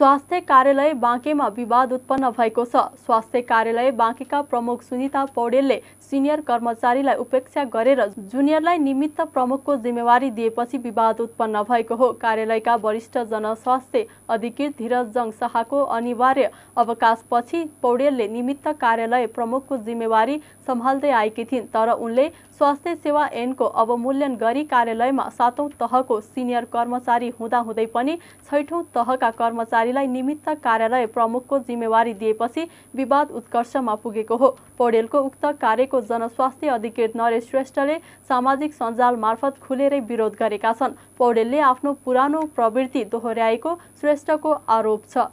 स्वास्थ्य कार्यालय बाँकेमा विवाद उत्पन्न भएको छ स्वास्थ्य कार्यालय बाँकेका प्रमुख सुनिता पौडेलले सिनियर कर्मचारीलाई उपेक्षा गरेर जुनियरलाई निमित्त प्रमुखको जिम्मेवारी दिएपछि विवाद उत्पन्न भएको हो कार्यालयका वरिष्ठ जनस्वास्थ्य अधिकृत धीरज जङ शाहको अनिवार्य अवकाशपछि पौडेलले निमित्त कार्यालय प्रमुखको जिम्मेवारी सम्हाल्दै आएकी थिइन् तर उनले स्वास्थ्य सेवा ऐनको अवमूल्यन गरी कार्यालयमा सातौँ तहको सिनियर कर्मचारी हुँदाहुँदै पनि छैठौँ तहका कर्मचारी अधिकारीलाई निमित्त कार्यालय प्रमुखको जिम्मेवारी दिएपछि विवाद उत्कर्षमा पुगेको हो पौडेलको उक्त कार्यको जनस्वास्थ्य अधिकृत नरेश श्रेष्ठले सामाजिक सञ्जाल मार्फत खुलेरै विरोध गरेका छन् पौडेलले आफ्नो पुरानो प्रवृत्ति दोहोऱ्याएको श्रेष्ठको आरोप छ